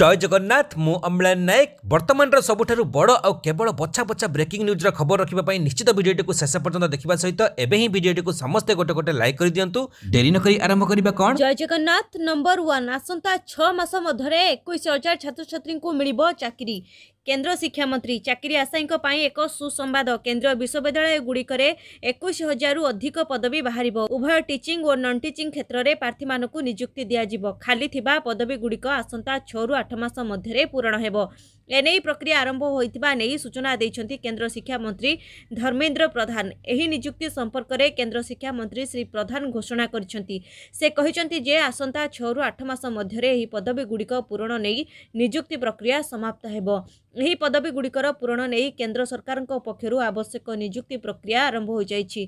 জয় জগন্নাଥ ମୁଁ ଅମ୍ଳାନ ନାୟକ ବର୍ତ୍ତମାନର ସବୁଠାରୁ ବଡ଼ ଆଉ କେବଳ ବଛା ବଛା ବ୍ରେକିଂ ନ୍ୟୁଜ୍ର ଖବର ରଖିବା ପାଇଁ ନିଶ୍ଚିତ ଭିଡ଼ିଓଟିକୁ ଶେଷ ପର୍ଯ୍ୟନ୍ତ ଦେଖିବା ସହିତ ଏବେ ହିଁ ଭିଡ଼ିଓଟିକୁ ସମସ୍ତେ ଗୋଟେ ଗୋଟେ ଲାଇକ୍ କରିଦିଅନ୍ତୁ ଡେରି ନ କରି ଆରମ୍ଭ କରିବା କ'ଣ ଜୟ ଜଗନ୍ନାଥ ନମ୍ବର ୱାନ୍ ଆସନ୍ତା ଛଅ ମାସ ମଧ୍ୟରେ ଏକୋଇଶ ହଜାର ଛାତ୍ରଛାତ୍ରୀଙ୍କୁ ମିଳିବ ଚାକିରି କେନ୍ଦ୍ର ଶିକ୍ଷାମନ୍ତ୍ରୀ ଚାକିରି ଆଶାୟୀଙ୍କ ପାଇଁ ଏକ ସୁସମ୍ବାଦ କେନ୍ଦ୍ରୀୟ ବିଶ୍ୱବିଦ୍ୟାଳୟଗୁଡ଼ିକରେ ଏକୋଇଶ ହଜାରରୁ ଅଧିକ ପଦବୀ ବାହାରିବ ଉଭୟ ଟିଚିଂ ଓ ନନ୍ ଟିଚିଂ କ୍ଷେତ୍ରରେ ପ୍ରାର୍ଥୀମାନଙ୍କୁ ନିଯୁକ୍ତି ଦିଆଯିବ ଖାଲି ଥିବା ପଦବୀଗୁଡ଼ିକ ଆସନ୍ତା ଛଅରୁ ଆଠ ମାସ ମଧ୍ୟରେ ପୂରଣ ହେବ ଏନେଇ ପ୍ରକ୍ରିୟା ଆରମ୍ଭ ହୋଇଥିବା ନେଇ ସୂଚନା ଦେଇଛନ୍ତି କେନ୍ଦ୍ର ଶିକ୍ଷାମନ୍ତ୍ରୀ ଧର୍ମେନ୍ଦ୍ର ପ୍ରଧାନ ଏହି ନିଯୁକ୍ତି ସମ୍ପର୍କରେ କେନ୍ଦ୍ର ଶିକ୍ଷାମନ୍ତ୍ରୀ ଶ୍ରୀ ପ୍ରଧାନ ଘୋଷଣା କରିଛନ୍ତି ସେ କହିଛନ୍ତି ଯେ ଆସନ୍ତା ଛଅରୁ ଆଠ ମାସ ମଧ୍ୟରେ ଏହି ପଦବୀଗୁଡ଼ିକ ପୂରଣ ନେଇ ନିଯୁକ୍ତି ପ୍ରକ୍ରିୟା ସମାପ୍ତ ହେବ ଏହି ପଦବୀଗୁଡ଼ିକର ପୂରଣ ନେଇ କେନ୍ଦ୍ର ସରକାରଙ୍କ ପକ୍ଷରୁ ଆବଶ୍ୟକ ନିଯୁକ୍ତି ପ୍ରକ୍ରିୟା ଆରମ୍ଭ ହୋଇଯାଇଛି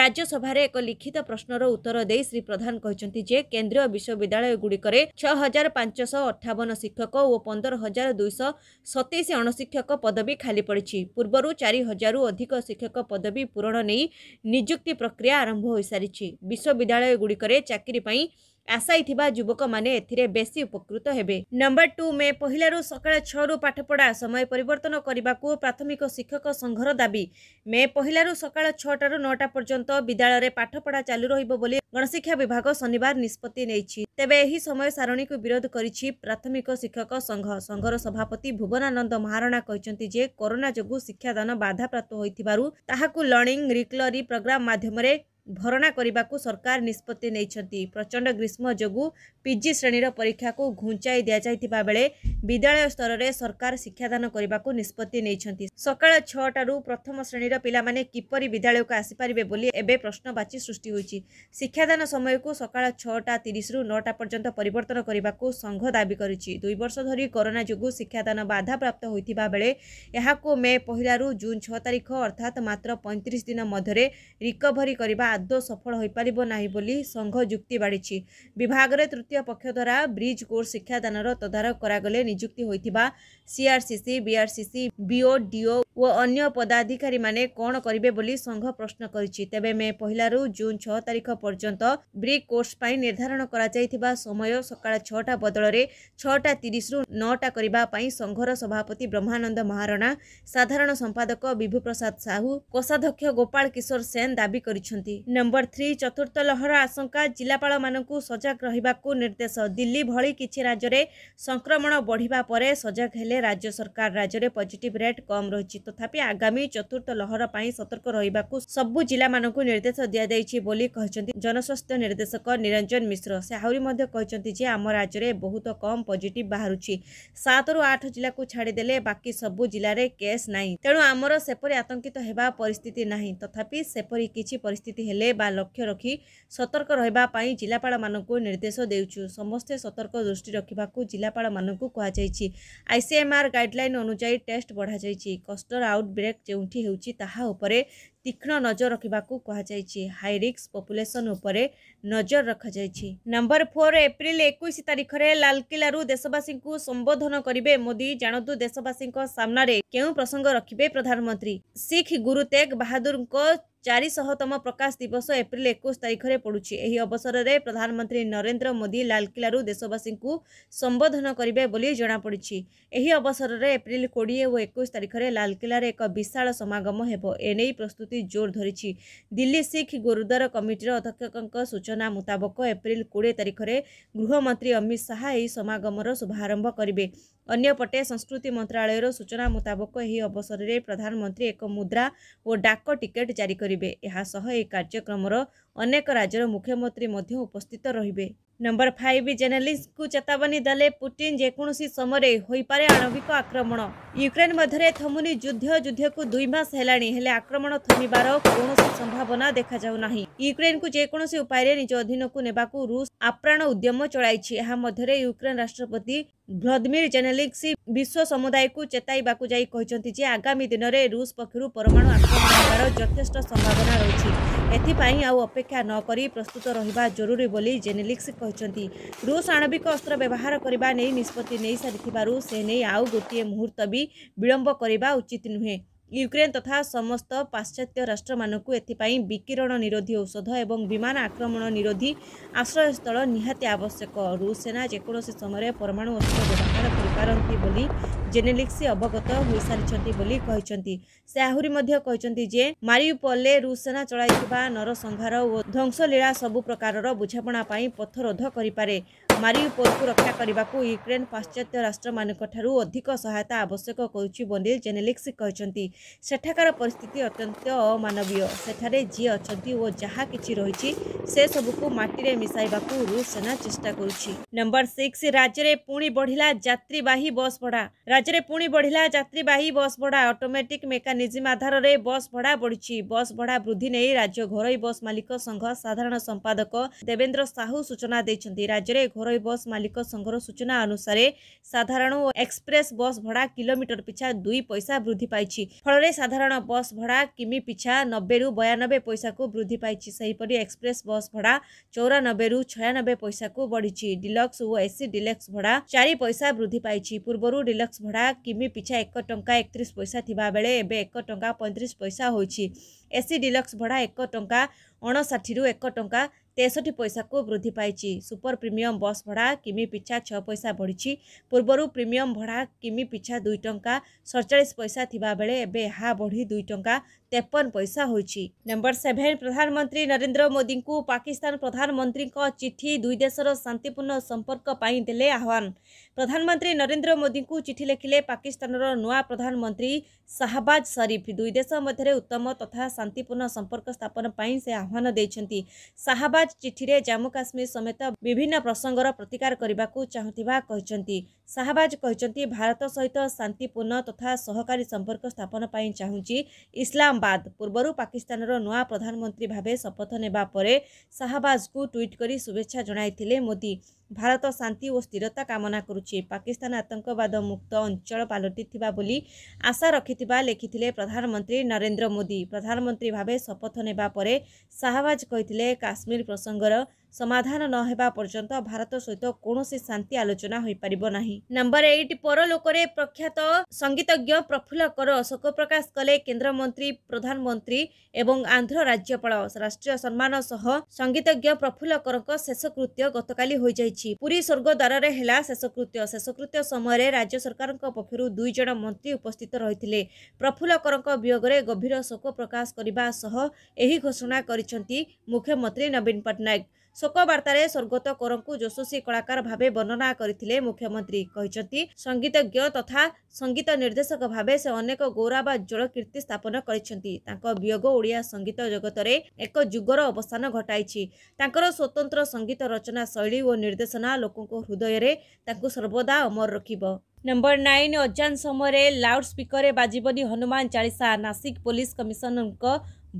ରାଜ୍ୟସଭାରେ ଏକ ଲିଖିତ ପ୍ରଶ୍ନର ଉତ୍ତର ଦେଇ ଶ୍ରୀ ପ୍ରଧାନ କହିଛନ୍ତି ଯେ କେନ୍ଦ୍ରୀୟ ବିଶ୍ୱବିଦ୍ୟାଳୟଗୁଡ଼ିକରେ ଛଅ ହଜାର ପାଞ୍ଚଶହ ଅଠାବନ ଶିକ୍ଷକ ଓ ପନ୍ଦର ହଜାର ଦୁଇଶହ ସତେଇଶ ଅଣଶିକ୍ଷକ ପଦବୀ ଖାଲି ପଡ଼ିଛି ପୂର୍ବରୁ ଚାରି ହଜାରରୁ ଅଧିକ ଶିକ୍ଷକ ପଦବୀ ପୂରଣ ନେଇ ନିଯୁକ୍ତି ପ୍ରକ୍ରିୟା ଆରମ୍ଭ ହୋଇସାରିଛି ବିଶ୍ୱବିଦ୍ୟାଳୟଗୁଡ଼ିକରେ ଚାକିରି ପାଇଁ ଆଶାୟୀ ଥିବା ଯୁବକମାନେ ଏଥିରେ ବେଶୀ ଉପକୃତ ହେବେ ନମ୍ବର ଟୁ ମେ ପହିଲାରୁ ସକାଳେ ଛଅରୁ ପାଠପଢ଼ା ସମୟ ପରିବର୍ତ୍ତନ କରିବାକୁ ପ୍ରାଥମିକ ଶିକ୍ଷକ ସଂଘର ଦାବି ମେ ପହିଲାରୁ ସକାଳ ଛଅଟାରୁ ନଅଟା ପର୍ଯ୍ୟନ୍ତ ବିଦ୍ୟାଳୟରେ ପାଠପଢ଼ା ଚାଲୁ ରହିବ ବୋଲି ଗଣଶିକ୍ଷା ବିଭାଗ ଶନିବାର ନିଷ୍ପତ୍ତି ନେଇଛି ତେବେ ଏହି ସମୟ ସାରଣୀକୁ ବିରୋଧ କରିଛି ପ୍ରାଥମିକ ଶିକ୍ଷକ ସଂଘ ସଂଘର ସଭାପତି ଭୁବନାନନ୍ଦ ମହାରଣା କହିଛନ୍ତି ଯେ କରୋନା ଯୋଗୁଁ ଶିକ୍ଷାଦାନ ବାଧାପ୍ରାପ୍ତ ହୋଇଥିବାରୁ ତାହାକୁ ଲର୍ଣ୍ଣିଂ ରିକ୍ଲରି ପ୍ରୋଗ୍ରାମ ମାଧ୍ୟମରେ ଭରଣା କରିବାକୁ ସରକାର ନିଷ୍ପତ୍ତି ନେଇଛନ୍ତି ପ୍ରଚଣ୍ଡ ଗ୍ରୀଷ୍ମ ଯୋଗୁଁ ପିଜି ଶ୍ରେଣୀର ପରୀକ୍ଷାକୁ ଘୁଞ୍ଚାଇ ଦିଆଯାଇଥିବା ବେଳେ ବିଦ୍ୟାଳୟ ସ୍ତରରେ ସରକାର ଶିକ୍ଷାଦାନ କରିବାକୁ ନିଷ୍ପତ୍ତି ନେଇଛନ୍ତି ସକାଳ ଛଅଟାରୁ ପ୍ରଥମ ଶ୍ରେଣୀର ପିଲାମାନେ କିପରି ବିଦ୍ୟାଳୟକୁ ଆସିପାରିବେ ବୋଲି ଏବେ ପ୍ରଶ୍ନବାଚୀ ସୃଷ୍ଟି ହୋଇଛି ଶିକ୍ଷାଦାନ ସମୟକୁ ସକାଳ ଛଅଟା ତିରିଶରୁ ନଅଟା ପର୍ଯ୍ୟନ୍ତ ପରିବର୍ତ୍ତନ କରିବାକୁ ସଂଘ ଦାବି କରିଛି ଦୁଇ ବର୍ଷ ଧରି କରୋନା ଯୋଗୁଁ ଶିକ୍ଷାଦାନ ବାଧାପ୍ରାପ୍ତ ହୋଇଥିବା ବେଳେ ଏହାକୁ ମେ ପହିଲାରୁ ଜୁନ୍ ଛଅ ତାରିଖ ଅର୍ଥାତ୍ ମାତ୍ର ପଇଁତିରିଶ ଦିନ ମଧ୍ୟରେ ରିକଭରି କରିବା কাদ সফল হৈ পাৰিব নাই বুলি সংঘ যুক্তি বাঢ়িছে বিভাগৰে তৃতীয় পক্ষ দ্বাৰা ব্ৰিজ কোৰ্চ শিক্ষাদানৰ তদাৰখ কৰা গলে নিযুক্তি হৈ থকা চি বি আৰ বি ଓ ଅନ୍ୟ ପଦାଧିକାରୀମାନେ କ'ଣ କରିବେ ବୋଲି ସଂଘ ପ୍ରଶ୍ନ କରିଛି ତେବେ ମେ ପହିଲାରୁ ଜୁନ୍ ଛଅ ତାରିଖ ପର୍ଯ୍ୟନ୍ତ ବ୍ରିକ୍ କୋର୍ସ ପାଇଁ ନିର୍ଦ୍ଧାରଣ କରାଯାଇଥିବା ସମୟ ସକାଳ ଛଅଟା ବଦଳରେ ଛଅଟା ତିରିଶରୁ ନଅଟା କରିବା ପାଇଁ ସଂଘର ସଭାପତି ବ୍ରହ୍ମାନନ୍ଦ ମହାରଣା ସାଧାରଣ ସମ୍ପାଦକ ବିଭୁ ପ୍ରସାଦ ସାହୁ କୋଷାଧ୍ୟକ୍ଷ ଗୋପାଳ କିଶୋର ସେନ ଦାବି କରିଛନ୍ତି ନମ୍ବର ଥ୍ରୀ ଚତୁର୍ଥ ଲହର ଆଶଙ୍କା ଜିଲ୍ଲାପାଳମାନଙ୍କୁ ସଜାଗ ରହିବାକୁ ନିର୍ଦ୍ଦେଶ ଦିଲ୍ଲୀ ଭଳି କିଛି ରାଜ୍ୟରେ ସଂକ୍ରମଣ ବଢ଼ିବା ପରେ ସଜାଗ ହେଲେ ରାଜ୍ୟ ସରକାର ରାଜ୍ୟରେ ପଜିଟିଭ୍ ରେଟ୍ କମ୍ ରହିଛି ତଥାପି ଆଗାମୀ ଚତୁର୍ଥ ଲହର ପାଇଁ ସତର୍କ ରହିବାକୁ ସବୁ ଜିଲ୍ଲାମାନଙ୍କୁ ନିର୍ଦ୍ଦେଶ ଦିଆଯାଇଛି ବୋଲି କହିଛନ୍ତି ଜନସ୍ୱାସ୍ଥ୍ୟ ନିର୍ଦ୍ଦେଶକ ନିରଞ୍ଜନ ମିଶ୍ର ସେ ଆହୁରି ମଧ୍ୟ କହିଛନ୍ତି ଯେ ଆମ ରାଜ୍ୟରେ ବହୁତ କମ୍ ପଜିଟିଭ୍ ବାହାରୁଛି ସାତରୁ ଆଠ ଜିଲ୍ଲାକୁ ଛାଡ଼ିଦେଲେ ବାକି ସବୁ ଜିଲ୍ଲାରେ କେସ୍ ନାହିଁ ତେଣୁ ଆମର ସେପରି ଆତଙ୍କିତ ହେବା ପରିସ୍ଥିତି ନାହିଁ ତଥାପି ସେପରି କିଛି ପରିସ୍ଥିତି ହେଲେ ବା ଲକ୍ଷ୍ୟ ରଖି ସତର୍କ ରହିବା ପାଇଁ ଜିଲ୍ଲାପାଳମାନଙ୍କୁ ନିର୍ଦ୍ଦେଶ ଦେଉଛୁ ସମସ୍ତେ ସତର୍କ ଦୃଷ୍ଟି ରଖିବାକୁ ଜିଲ୍ଲାପାଳମାନଙ୍କୁ କୁହାଯାଇଛି ଆଇସିଏମ୍ଆର୍ ଗାଇଡ଼ଲାଇନ୍ ଅନୁଯାୟୀ ଟେଷ୍ଟ ବଢ଼ାଯାଇଛି କ୍ଲଷ୍ଟର ଆଉଟବ୍ରେକ୍ ଯେଉଁଠି ହେଉଛି ତାହା ଉପରେ ତୀକ୍ଷ୍ଣ ନଜର ରଖିବାକୁ କୁହାଯାଇଛି ହାଇ ରିକ୍ସ ପପୁଲେସନ୍ ଉପରେ ନଜର ରଖାଯାଇଛି ନମ୍ବର ଫୋର୍ ଏପ୍ରିଲ ଏକୋଇଶ ତାରିଖରେ ଲାଲକିଲ୍ଲାରୁ ଦେଶବାସୀଙ୍କୁ ସମ୍ବୋଧନ କରିବେ ମୋଦି ଜାଣନ୍ତୁ ଦେଶବାସୀଙ୍କ ସାମ୍ନାରେ କେଉଁ ପ୍ରସଙ୍ଗ ରଖିବେ ପ୍ରଧାନମନ୍ତ୍ରୀ ଶିଖ୍ ଗୁରୁ ତେଗ୍ ବାହାଦୁରଙ୍କ ଚାରିଶହତମ ପ୍ରକାଶ ଦିବସ ଏପ୍ରିଲ ଏକୋଇଶ ତାରିଖରେ ପଡ଼ୁଛି ଏହି ଅବସରରେ ପ୍ରଧାନମନ୍ତ୍ରୀ ନରେନ୍ଦ୍ର ମୋଦି ଲାଲକିଲ୍ଲାରୁ ଦେଶବାସୀଙ୍କୁ ସମ୍ବୋଧନ କରିବେ ବୋଲି ଜଣାପଡ଼ିଛି ଏହି ଅବସରରେ ଏପ୍ରିଲ କୋଡ଼ିଏ ଓ ଏକୋଇଶ ତାରିଖରେ ଲାଲକିଲ୍ଲାରେ ଏକ ବିଶାଳ ସମାଗମ ହେବ ଏନେଇ ପ୍ରସ୍ତୁତି ଜୋର ଧରିଛି ଦିଲ୍ଲୀ ଶିଖ ଗୁରୁଦ୍ୱାର କମିଟିର ଅଧ୍ୟକ୍ଷଙ୍କ ସୂଚନା ମୁତାବକ ଏପ୍ରିଲ କୋଡ଼ିଏ ତାରିଖରେ ଗୃହମନ୍ତ୍ରୀ ଅମିତ ଶାହା ଏହି ସମାଗମର ଶୁଭାରମ୍ଭ କରିବେ ଅନ୍ୟପଟେ ସଂସ୍କୃତି ମନ୍ତ୍ରଣାଳୟର ସୂଚନା ମୁତାବକ ଏହି ଅବସରରେ ପ୍ରଧାନମନ୍ତ୍ରୀ ଏକ ମୁଦ୍ରା ଓ ଡାକ ଟିକେଟ୍ ଜାରି କରିବେ କରିବେ ଏହାସହ ଏହି କାର୍ଯ୍ୟକ୍ରମର ଅନେକ ରାଜ୍ୟର ମୁଖ୍ୟମନ୍ତ୍ରୀ ମଧ୍ୟ ଉପସ୍ଥିତ ରହିବେ ନମ୍ବର ଫାଇଭ୍ ଜେର୍ନାଲିଷ୍ଟଙ୍କୁ ଚେତାବନୀ ଦେଲେ ପୁଟିନ୍ ଯେକୌଣସି ସମୟରେ ହୋଇପାରେ ଆଣବିକ ଆକ୍ରମଣ ୟୁକ୍ରେନ୍ ମଧ୍ୟରେ ଥମୁନି ଯୁଦ୍ଧ ଯୁଦ୍ଧକୁ ଦୁଇ ମାସ ହେଲାଣି ହେଲେ ଆକ୍ରମଣ ଥମିବାର କୌଣସି ସମ୍ଭାବନା ଦେଖାଯାଉନାହିଁ ୟୁକ୍ରେନ୍କୁ ଯେକୌଣସି ଉପାୟରେ ନିଜ ଅଧୀନକୁ ନେବାକୁ ରୁଷ ଆପ୍ରାଣ ଉଦ୍ୟମ ଚଳାଇଛି ଏହା ମଧ୍ୟରେ ୟୁକ୍ରେନ୍ ରାଷ୍ଟ୍ରପତି ଭ୍ଲଦମିର ଜେନେଲିକ୍ସି ବିଶ୍ୱ ସମୁଦାୟକୁ ଚେତାଇବାକୁ ଯାଇ କହିଛନ୍ତି ଯେ ଆଗାମୀ ଦିନରେ ରୁଷ ପକ୍ଷରୁ ପରମାଣୁ ଆକ୍ରମଣ ହେବାର ଯଥେଷ୍ଟ ସମ୍ଭାବନା ରହିଛି ଏଥିପାଇଁ ଆଉ ଅପେକ୍ଷା ନକରି ପ୍ରସ୍ତୁତ ରହିବା ଜରୁରୀ ବୋଲି ଜେନେଲିକ୍ସ କହିଛନ୍ତି ରୁଷ ଆଣବିକ ଅସ୍ତ୍ର ବ୍ୟବହାର କରିବା ନେଇ ନିଷ୍ପତ୍ତି ନେଇସାରିଥିବାରୁ ସେ ନେଇ ଆଉ ଗୋଟିଏ ମୁହୂର୍ତ୍ତ ବି ବିଳମ୍ବ କରିବା ଉଚିତ ନୁହେଁ ୟୁକ୍ରେନ୍ ତଥା ସମସ୍ତ ପାଶ୍ଚାତ୍ୟ ରାଷ୍ଟ୍ରମାନଙ୍କୁ ଏଥିପାଇଁ ବିକିରଣ ନିରୋଧୀ ଔଷଧ ଏବଂ ବିମାନ ଆକ୍ରମଣ ନିରୋଧୀ ଆଶ୍ରୟସ୍ଥଳ ନିହାତି ଆବଶ୍ୟକ ରୁଷ ସେନା ଯେକୌଣସି ସମୟରେ ପରମାଣୁ ଔଷଧ ବ୍ୟବହାର କରିପାରନ୍ତି ବୋଲି ଜେନେଲିକ୍ସି ଅବଗତ ହୋଇସାରିଛନ୍ତି ବୋଲି କହିଛନ୍ତି ସେ ଆହୁରି ମଧ୍ୟ କହିଛନ୍ତି ଯେ ମାରିୟୁପଲ୍ରେ ରୁଷ ସେନା ଚଳାଇଥିବା ନରସଂହାର ଓ ଧ୍ୱଂସଲୀଳା ସବୁ ପ୍ରକାରର ବୁଝାମଣା ପାଇଁ ପଥରୋଧ କରିପାରେ ମାରିପୋରକୁ ରକ୍ଷା କରିବାକୁ ୟୁକ୍ରେନ୍ ପାଶ୍ଚାତ୍ୟ ରାଷ୍ଟ୍ରମାନଙ୍କଠାରୁ ଅଧିକ ସହାୟତା ଆବଶ୍ୟକ କରୁଛି ବୋଲି ଜେନେଲିକ୍ସ କହିଛନ୍ତି ସେଠାକାର ପରିସ୍ଥିତି ଅତ୍ୟନ୍ତ ଅମାନବୀୟ ସେଠାରେ ଯିଏ ଅଛନ୍ତି ଓ ଯାହା କିଛି ରହିଛି ସେସବୁକୁ ମାଟିରେ ମିଶାଇବାକୁ ରୁଷ ସେନା ଚେଷ୍ଟା କରୁଛି ନମ୍ବର ସିକ୍ସ ରାଜ୍ୟରେ ପୁଣି ବଢ଼ିଲା ଯାତ୍ରୀବାହୀ ବସ୍ ଭଡ଼ା ରାଜ୍ୟରେ ପୁଣି ବଢ଼ିଲା ଯାତ୍ରୀବାହୀ ବସ୍ ଭଡ଼ା ଅଟୋମେଟିକ୍ ମେକାନିଜିମ୍ ଆଧାରରେ ବସ୍ ଭଡ଼ା ବଢ଼ିଛି ବସ୍ ଭଡ଼ା ବୃଦ୍ଧି ନେଇ ରାଜ୍ୟ ଘରୋଇ ବସ୍ ମାଲିକ ସଂଘ ସାଧାରଣ ସମ୍ପାଦକ ଦେବେନ୍ଦ୍ର ସାହୁ ସୂଚନା ଦେଇଛନ୍ତି ରାଜ୍ୟରେ ଘରୋଇ ଘରୋଇ ବସ୍ ମାଲିକ ସଂଘର ସୂଚନା ଅନୁସାରେ ସାଧାରଣ ଓ ଏକ୍ସପ୍ରେସ୍ ବସ୍ ଭଡ଼ା କିଲୋମିଟର ପିଛା ଦୁଇ ପଇସା ବୃଦ୍ଧି ପାଇଛି ଫଳରେ ସାଧାରଣ ବସ୍ ଭଡ଼ା କିମି ପିଛା ନବେରୁ ବୟାନବେ ପଇସାକୁ ବୃଦ୍ଧି ପାଇଛି ସେହିପରି ଏକ୍ସପ୍ରେସ୍ ବସ୍ ଭଡ଼ା ଚଉରାନବେରୁ ଛୟାନବେ ପଇସାକୁ ବଢ଼ିଛି ଡିଲକ୍ସ ଓ ଏସି ଡିଲକ୍ସ ଭଡ଼ା ଚାରି ପଇସା ବୃଦ୍ଧି ପାଇଛି ପୂର୍ବରୁ ଡିଲକ୍ସ ଭଡ଼ା କିମି ପିଛା ଏକ ଟଙ୍କା ଏକତିରିଶ ପଇସା ଥିବାବେଳେ ଏବେ ଏକ ଟଙ୍କା ପଇଁତିରିଶ ପଇସା ହୋଇଛି ଏସି ଡିଲକ୍ସ ଭଡ଼ା ଏକ ଟଙ୍କା ଅଣଷଠିରୁ ଏକ ଟଙ୍କା তেଷଠି ପଇସାକୁ ବୃଦ୍ଧି ପାଇଛି ସୁପର ପ୍ରିମିୟମ୍ ବସ୍ ଭଡ଼ା କିମି ପିଛା ଛଅ ପଇସା ବଢ଼ିଛି ପୂର୍ବରୁ ପ୍ରିମିୟମ୍ ଭଡ଼ା କିମି ପିଛା ଦୁଇ ଟଙ୍କା ସଡ଼ଚାଳିଶ ପଇସା ଥିବାବେଳେ ଏବେ ଏହା ବଢ଼ି ଦୁଇ ଟଙ୍କା ତେପନ ପଇସା ହୋଇଛି ନମ୍ବର ସେଭେନ୍ ପ୍ରଧାନମନ୍ତ୍ରୀ ନରେନ୍ଦ୍ର ମୋଦିଙ୍କୁ ପାକିସ୍ତାନ ପ୍ରଧାନମନ୍ତ୍ରୀଙ୍କ ଚିଠି ଦୁଇ ଦେଶର ଶାନ୍ତିପୂର୍ଣ୍ଣ ସମ୍ପର୍କ ପାଇଁ ଦେଲେ ଆହ୍ୱାନ ପ୍ରଧାନମନ୍ତ୍ରୀ ନରେନ୍ଦ୍ର ମୋଦିଙ୍କୁ ଚିଠି ଲେଖିଲେ ପାକିସ୍ତାନର ନୂଆ ପ୍ରଧାନମନ୍ତ୍ରୀ ଶାହବାଜ ସରିଫ ଦୁଇ ଦେଶ ମଧ୍ୟରେ ଉତ୍ତମ ତଥା ଶାନ୍ତିପୂର୍ଣ୍ଣ ସମ୍ପର୍କ ସ୍ଥାପନ ପାଇଁ ସେ ଆହ୍ୱାନ ଦେଇଛନ୍ତି ଶାହବାଜ ଚିଠିରେ ଜାମ୍ମୁ କାଶ୍ମୀର ସମେତ ବିଭିନ୍ନ ପ୍ରସଙ୍ଗର ପ୍ରତିକାର କରିବାକୁ ଚାହୁଁଥିବା କହିଛନ୍ତି ଶାହବାଜ କହିଛନ୍ତି ଭାରତ ସହିତ ଶାନ୍ତିପୂର୍ଣ୍ଣ ତଥା ସହକାରୀ ସମ୍ପର୍କ ସ୍ଥାପନ ପାଇଁ ଚାହୁଁଛି ଇସଲାମ ବାଦ୍ ପୂର୍ବରୁ ପାକିସ୍ତାନର ନୂଆ ପ୍ରଧାନମନ୍ତ୍ରୀ ଭାବେ ଶପଥ ନେବା ପରେ ଶାହବାଜଙ୍କୁ ଟ୍ୱିଟ୍ କରି ଶୁଭେଚ୍ଛା ଜଣାଇଥିଲେ ମୋଦି ଭାରତ ଶାନ୍ତି ଓ ସ୍ଥିରତା କାମନା କରୁଛି ପାକିସ୍ତାନ ଆତଙ୍କବାଦ ମୁକ୍ତ ଅଞ୍ଚଳ ପାଲଟିଥିବା ବୋଲି ଆଶା ରଖିଥିବା ଲେଖିଥିଲେ ପ୍ରଧାନମନ୍ତ୍ରୀ ନରେନ୍ଦ୍ର ମୋଦି ପ୍ରଧାନମନ୍ତ୍ରୀ ଭାବେ ଶପଥ ନେବା ପରେ ଶାହବାଜ କହିଥିଲେ କାଶ୍ମୀର ପ୍ରସଙ୍ଗର ସମାଧାନ ନ ହେବା ପର୍ଯ୍ୟନ୍ତ ଭାରତ ସହିତ କୌଣସି ଶାନ୍ତି ଆଲୋଚନା ହୋଇପାରିବ ନାହିଁ ନମ୍ବର ଏଇଟ୍ ପରଲୋକରେ ପ୍ରଖ୍ୟାତ ସଙ୍ଗୀତଜ୍ଞ ପ୍ରଫୁଲ୍ଲ କର ଶୋକ ପ୍ରକାଶ କଲେ କେନ୍ଦ୍ରମନ୍ତ୍ରୀ ପ୍ରଧାନମନ୍ତ୍ରୀ ଏବଂ ଆନ୍ଧ୍ର ରାଜ୍ୟପାଳ ରାଷ୍ଟ୍ରୀୟ ସମ୍ମାନ ସହ ସଙ୍ଗୀତଜ୍ଞ ପ୍ରଫୁଲ୍ଲ କରଙ୍କ ଶେଷକୃତ୍ୟ ଗତକାଲି ହୋଇଯାଇଛି ପୁରୀ ସ୍ୱର୍ଗଦ୍ୱାରରେ ହେଲା ଶେଷକୃତ୍ୟ ଶେଷକୃତ୍ୟ ସମୟରେ ରାଜ୍ୟ ସରକାରଙ୍କ ପକ୍ଷରୁ ଦୁଇ ଜଣ ମନ୍ତ୍ରୀ ଉପସ୍ଥିତ ରହିଥିଲେ ପ୍ରଫୁଲ୍ଲ କରଙ୍କ ବିୟୋଗରେ ଗଭୀର ଶୋକ ପ୍ରକାଶ କରିବା ସହ ଏହି ଘୋଷଣା କରିଛନ୍ତି ମୁଖ୍ୟମନ୍ତ୍ରୀ ନବୀନ ପଟ୍ଟନାୟକ ଶୋକବାର୍ତ୍ତାରେ ସ୍ୱର୍ଗତ କୋରଙ୍କୁ ଯଶସ୍ୱୀ କଳାକାର ଭାବେ ବର୍ଣ୍ଣନା କରିଥିଲେ ମୁଖ୍ୟମନ୍ତ୍ରୀ କହିଛନ୍ତି ସଙ୍ଗୀତଜ୍ଞ ତଥା ସଙ୍ଗୀତ ନିର୍ଦ୍ଦେଶକ ଭାବେ ସେ ଅନେକ ଗୌରବ ଜଳ କୀର୍ତ୍ତି ସ୍ଥାପନ କରିଛନ୍ତି ତାଙ୍କ ବିୟୋଗ ଓଡ଼ିଆ ସଙ୍ଗୀତ ଜଗତରେ ଏକ ଯୁଗର ଅବସ୍ଥାନ ଘଟାଇଛି ତାଙ୍କର ସ୍ୱତନ୍ତ୍ର ସଙ୍ଗୀତ ରଚନା ଶୈଳୀ ଓ ନିର୍ଦ୍ଦେଶନା ଲୋକଙ୍କ ହୃଦୟରେ ତାଙ୍କୁ ସର୍ବଦା ଅମର ରଖିବ ନମ୍ବର ନାଇନ୍ ଅଜାନ ସମୟରେ ଲାଉଡ୍ ସ୍ପିକରରେ ବାଜିବନି ହନୁମାନ ଚାଳିଶା ନାସିକ ପୋଲିସ କମିଶନରଙ୍କ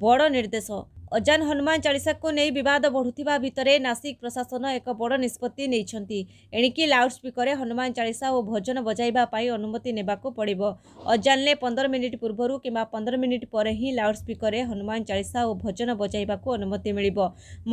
ବଡ଼ ନିର୍ଦ୍ଦେଶ ଅଜାନ ହନୁମାନ ଚାଳିଶାକୁ ନେଇ ବିବାଦ ବଢ଼ୁଥିବା ଭିତରେ ନାସିକ ପ୍ରଶାସନ ଏକ ବଡ଼ ନିଷ୍ପତ୍ତି ନେଇଛନ୍ତି ଏଣିକି ଲାଉଡସ୍ପିକରରେ ହନୁମାନ ଚାଳିଶା ଓ ଭଜନ ବଜାଇବା ପାଇଁ ଅନୁମତି ନେବାକୁ ପଡ଼ିବ ଅଜାନରେ ପନ୍ଦର ମିନିଟ୍ ପୂର୍ବରୁ କିମ୍ବା ପନ୍ଦର ମିନିଟ୍ ପରେ ହିଁ ଲାଉଡସ୍ପିକରରେ ହନୁମାନ ଚାଳିଶା ଓ ଭଜନ ବଜାଇବାକୁ ଅନୁମତି ମିଳିବ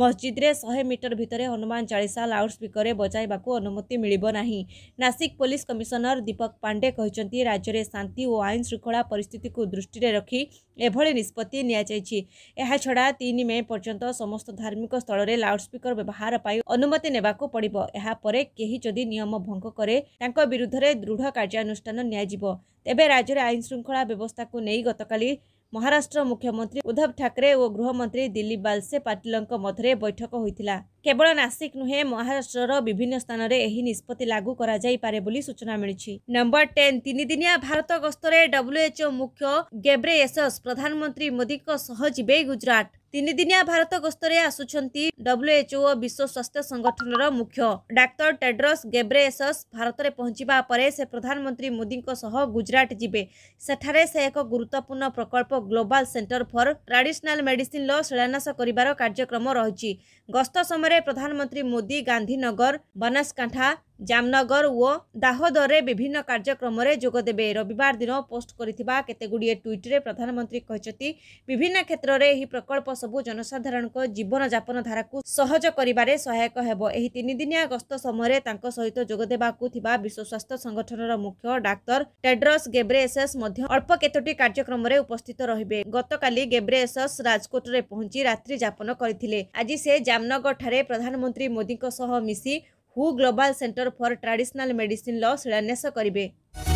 ମସଜିଦରେ ଶହେ ମିଟର ଭିତରେ ହନୁମାନ ଚାଳିଶା ଲାଉଡସ୍ପିକରରେ ବଜାଇବାକୁ ଅନୁମତି ମିଳିବ ନାହିଁ ନାସିକ ପୋଲିସ କମିଶନର ଦୀପକ ପାଣ୍ଡେ କହିଛନ୍ତି ରାଜ୍ୟରେ ଶାନ୍ତି ଓ ଆଇନ ଶୃଙ୍ଖଳା ପରିସ୍ଥିତିକୁ ଦୃଷ୍ଟିରେ ରଖି ଏଭଳି ନିଷ୍ପତ୍ତି ନିଆଯାଇଛି ଏହାଛଡ଼ା ତିନି ମେ ପର୍ଯ୍ୟନ୍ତ ସମସ୍ତ ଧାର୍ମିକ ସ୍ଥଳରେ ଲାଉଡସ୍ପିକର ବ୍ୟବହାର ପାଇଁ ଅନୁମତି ନେବାକୁ ପଡ଼ିବ ଏହାପରେ କେହି ଯଦି ନିୟମ ଭଙ୍ଗ କରେ ତାଙ୍କ ବିରୁଦ୍ଧରେ ଦୃଢ଼ କାର୍ଯ୍ୟାନୁଷ୍ଠାନ ନିଆଯିବ ତେବେ ରାଜ୍ୟରେ ଆଇନ ଶୃଙ୍ଖଳା ବ୍ୟବସ୍ଥାକୁ ନେଇ ଗତକାଲି ମହାରାଷ୍ଟ୍ର ମୁଖ୍ୟମନ୍ତ୍ରୀ ଉଦ୍ଧବ ଠାକରେ ଓ ଗୃହମନ୍ତ୍ରୀ ଦିଲ୍ଲୀପ ବାଲସେ ପାଟିଲଙ୍କ ମଧ୍ୟରେ ବୈଠକ ହୋଇଥିଲା କେବଳ ନାସିକ ନୁହେଁ ମହାରାଷ୍ଟ୍ରର ବିଭିନ୍ନ ସ୍ଥାନରେ ଏହି ନିଷ୍ପତ୍ତି ଲାଗୁ କରାଯାଇପାରେ ବୋଲି ସୂଚନା ମିଳିଛି ନମ୍ବର ଟେନ୍ ତିନିଦିନିଆ ଭାରତ ଗସ୍ତରେ ଡବ୍ଲ୍ୟୁଏଚ୍ଓ ମୁଖ୍ୟ ଗେବ୍ରେ ଏସସ୍ ପ୍ରଧାନମନ୍ତ୍ରୀ ମୋଦିଙ୍କ ସହ ଯିବେ ଗୁଜରାଟ ତିନିଦିନିଆ ଭାରତ ଗସ୍ତରେ ଆସୁଛନ୍ତି ଡବ୍ଲ୍ୟୁଏଚ୍ଓ ବିଶ୍ୱ ସ୍ୱାସ୍ଥ୍ୟ ସଂଗଠନର ମୁଖ୍ୟ ଡାକ୍ତର ଟେଡ୍ରସ୍ ଗେବ୍ରେଏସସ୍ ଭାରତରେ ପହଞ୍ଚିବା ପରେ ସେ ପ୍ରଧାନମନ୍ତ୍ରୀ ମୋଦିଙ୍କ ସହ ଗୁଜରାଟ ଯିବେ ସେଠାରେ ସେ ଏକ ଗୁରୁତ୍ୱପୂର୍ଣ୍ଣ ପ୍ରକଳ୍ପ ଗ୍ଲୋବାଲ୍ ସେଣ୍ଟର ଫର୍ ଟ୍ରାଡିସନାଲ୍ ମେଡିସିନ୍ର ଶିଳାନ୍ୟାସ କରିବାର କାର୍ଯ୍ୟକ୍ରମ ରହିଛି ଗସ୍ତ ସମୟରେ ପ୍ରଧାନମନ୍ତ୍ରୀ ମୋଦି ଗାନ୍ଧୀନଗର ବନାସକାଣ୍ଠା জামনগর ও দাহোদরে বিভিন্ন কার্যক্রমে যোগদেবে রবিবার দিন পোস্ট করে কেতগুড়ি ট্বিট্রে প্রধানমন্ত্রী কিন্তু বিভিন্ন ক্ষেত্রে এই প্রকল্প সবু জনসাধারণ জীবনযাপন ধারাক সহজ করবার সহায়ক হব এই তিনদিনিয়া গস্ত সময় তাঁর সহ যোগদেবা বিশ্ব স্বাস্থ্য সংগঠনের মুখ্য ডাক্তার টেড্রস গেব্রেসেস অল্প কতোটি কার্যক্রমে উপস্থিত রহবে গতকালি গেব্রেসেস রাজকোটে পৌঁছি রাত্রি যাপন করে আজ সে জামনগরঠারে প্রধানমন্ত্রী মোদী মিশি ହୁ ଗ୍ଲୋବାଲ୍ ସେଣ୍ଟର ଫର୍ ଟ୍ରାଡିସନାଲ୍ ମେଡିସିନ୍ର ଶିଳାନ୍ୟାସ କରିବେ